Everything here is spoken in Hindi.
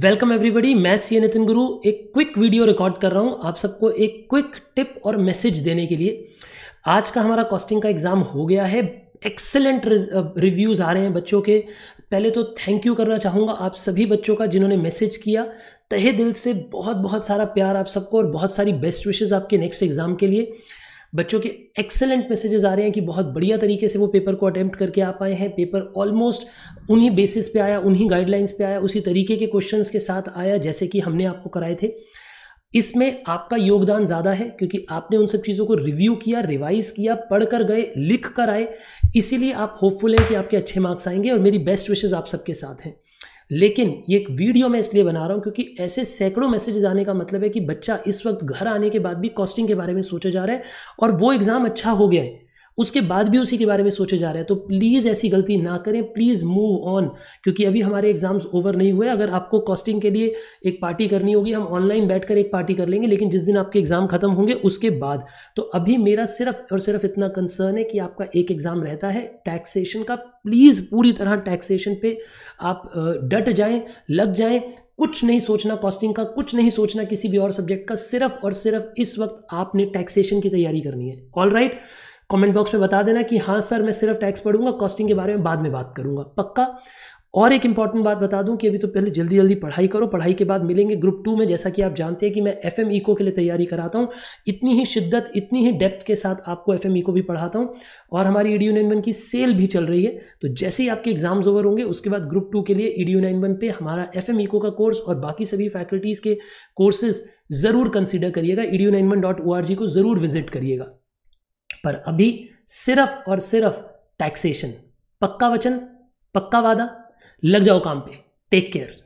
वेलकम एवरीबडी मैं सी नितिन गुरु एक क्विक वीडियो रिकॉर्ड कर रहा हूँ आप सबको एक क्विक टिप और मैसेज देने के लिए आज का हमारा कॉस्टिंग का एग्ज़ाम हो गया है एक्सेलेंट रिव्यूज़ आ रहे हैं बच्चों के पहले तो थैंक यू करना चाहूँगा आप सभी बच्चों का जिन्होंने मैसेज किया तहे दिल से बहुत बहुत सारा प्यार आप सबको और बहुत सारी बेस्ट विशेज़ आपके नेक्स्ट एग्ज़ाम के लिए बच्चों के एक्सेलेंट मैसेजेस आ रहे हैं कि बहुत बढ़िया तरीके से वो पेपर को अटैम्प्ट करके आ पाए हैं पेपर ऑलमोस्ट उन्हीं बेसिस पे आया उन्हीं गाइडलाइंस पे आया उसी तरीके के क्वेश्चंस के साथ आया जैसे कि हमने आपको कराए थे इसमें आपका योगदान ज़्यादा है क्योंकि आपने उन सब चीज़ों को रिव्यू किया रिवाइज किया पढ़ कर गए लिख कर आए इसीलिए आप होपफुल हैं कि आपके अच्छे मार्क्स आएंगे और मेरी बेस्ट विशेज़ आप सबके साथ हैं लेकिन ये एक वीडियो मैं इसलिए बना रहा हूँ क्योंकि ऐसे सैकड़ों मैसेजेस आने का मतलब है कि बच्चा इस वक्त घर आने के बाद भी कॉस्टिंग के बारे में सोचा जा रहा है और वो एग्ज़ाम अच्छा हो गया है उसके बाद भी उसी के बारे में सोचे जा रहे हैं तो प्लीज़ ऐसी गलती ना करें प्लीज़ मूव ऑन क्योंकि अभी हमारे एग्जाम्स ओवर नहीं हुए अगर आपको कॉस्टिंग के लिए एक पार्टी करनी होगी हम ऑनलाइन बैठकर एक पार्टी कर लेंगे लेकिन जिस दिन आपके एग्ज़ाम ख़त्म होंगे उसके बाद तो अभी मेरा सिर्फ और सिर्फ इतना कंसर्न है कि आपका एक एग्ज़ाम रहता है टैक्सेशन का प्लीज़ पूरी तरह टैक्सेशन पे आप डट जाएं लग जाएं कुछ नहीं सोचना कॉस्टिंग का कुछ नहीं सोचना किसी भी और सब्जेक्ट का सिर्फ और सिर्फ इस वक्त आपने टैक्सेशन की तैयारी करनी है all right right? Comment box में बता देना कि हाँ सर मैं सिर्फ टैक्स पढ़ूंगा कॉस्टिंग के बारे में बाद में बात करूंगा पक्का और एक इंपॉर्टेंट बात बता दूं कि अभी तो पहले जल्दी जल्दी पढ़ाई करो पढ़ाई के बाद मिलेंगे ग्रुप टू में जैसा कि आप जानते हैं कि मैं एफ एम ईको के लिए तैयारी कराता हूं इतनी ही शिद्दत इतनी ही डेप्थ के साथ आपको एफ एम ईको भी पढ़ाता हूं और हमारी E e D nine one की सेल भी चल रही है तो जैसे ही आपके एग्जाम्स ओवर होंगे उसके बाद ग्रुप टू के लिए E e D nine one पर हमारा एफ एम ईको का कोर्स और बाकी सभी फैकल्टीज़ के कोर्सेज ज़रूर कंसिडर करिएगा E e D nine one dot O R G को ज़रूर विजिट करिएगा पर अभी सिर्फ और सिर्फ टैक्सेशन पक्का वचन पक्का वादा लग जाओ काम पे टेक केयर